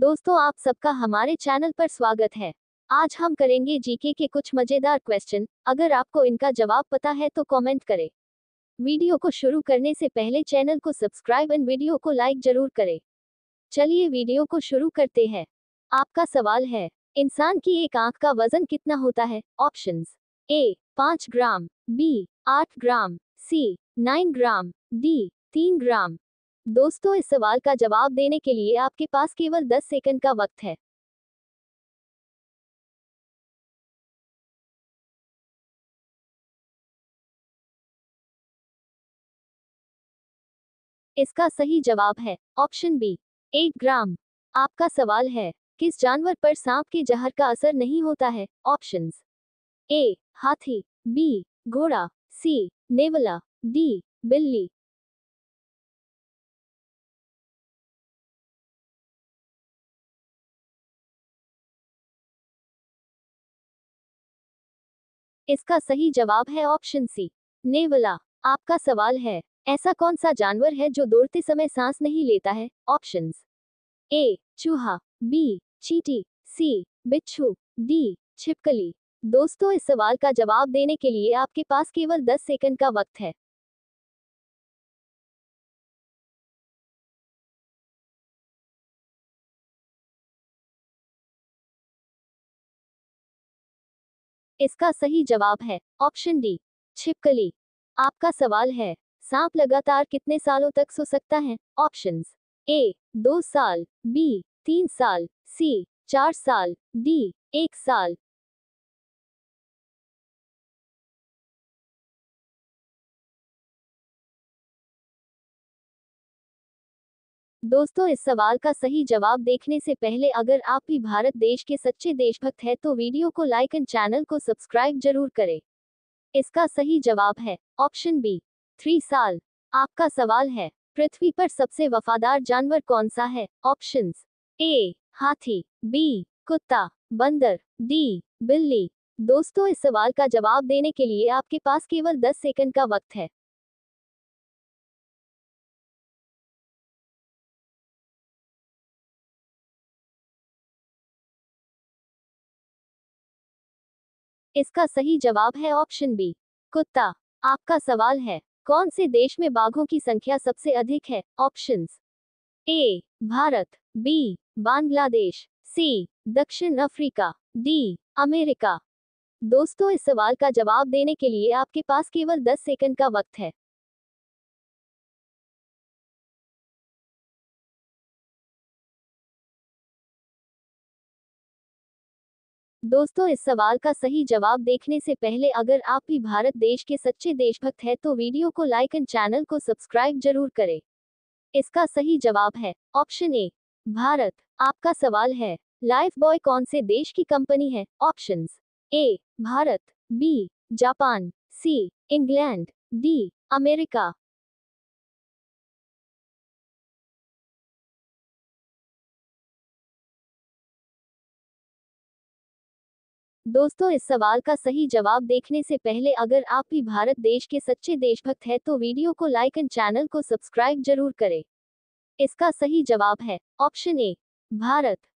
दोस्तों आप सबका हमारे चैनल पर स्वागत है आज हम करेंगे जीके के कुछ मजेदार क्वेश्चन अगर आपको इनका जवाब पता है तो कमेंट करें वीडियो को शुरू करने से पहले चैनल को सब्सक्राइब एंड वीडियो को लाइक जरूर करें चलिए वीडियो को शुरू करते हैं आपका सवाल है इंसान की एक आंख का वजन कितना होता है ऑप्शन ए पाँच ग्राम बी आठ ग्राम सी नाइन ग्राम डी तीन ग्राम दोस्तों इस सवाल का जवाब देने के लिए आपके पास केवल 10 सेकंड का वक्त है इसका सही जवाब है ऑप्शन बी एक ग्राम आपका सवाल है किस जानवर पर सांप के जहर का असर नहीं होता है ऑप्शन ए हाथी बी घोड़ा सी नेवला डी बिल्ली इसका सही जवाब है ऑप्शन सी नेवला आपका सवाल है ऐसा कौन सा जानवर है जो दौड़ते समय सांस नहीं लेता है ऑप्शन ए चूहा बी चीटी सी बिच्छू डी छिपकली दोस्तों इस सवाल का जवाब देने के लिए आपके पास केवल 10 सेकंड का वक्त है इसका सही जवाब है ऑप्शन डी छिपकली आपका सवाल है सांप लगातार कितने सालों तक सो सकता है ऑप्शन ए दो साल बी तीन साल सी चार साल डी एक साल दोस्तों इस सवाल का सही जवाब देखने से पहले अगर आप भी भारत देश के सच्चे देशभक्त हैं तो वीडियो को लाइक एंड चैनल को सब्सक्राइब जरूर करें इसका सही जवाब है ऑप्शन बी थ्री साल आपका सवाल है पृथ्वी पर सबसे वफादार जानवर कौन सा है ऑप्शन ए हाथी बी कुत्ता बंदर डी बिल्ली दोस्तों इस सवाल का जवाब देने के लिए आपके पास केवल 10 सेकंड का वक्त है इसका सही जवाब है ऑप्शन बी कुत्ता आपका सवाल है कौन से देश में बाघों की संख्या सबसे अधिक है option A Bharat B Bangladesh C दक्षिण अफ्रीका डी अमेरिका दोस्तों इस सवाल का जवाब देने के लिए आपके पास केवल 10 सेकंड का वक्त है दोस्तों इस सवाल का सही जवाब देखने से पहले अगर आप भी भारत देश के सच्चे देशभक्त हैं तो वीडियो को लाइक एंड चैनल को सब्सक्राइब जरूर करें इसका सही जवाब है ऑप्शन ए भारत आपका सवाल है लाइफ बॉय कौन से देश की कंपनी है option A Bharat B Japan C England D America दोस्तों इस सवाल का सही जवाब देखने से पहले अगर आप भी भारत देश के सच्चे देशभक्त हैं तो वीडियो को लाइक एंड चैनल को सब्सक्राइब जरूर करें इसका सही जवाब है ऑप्शन ए भारत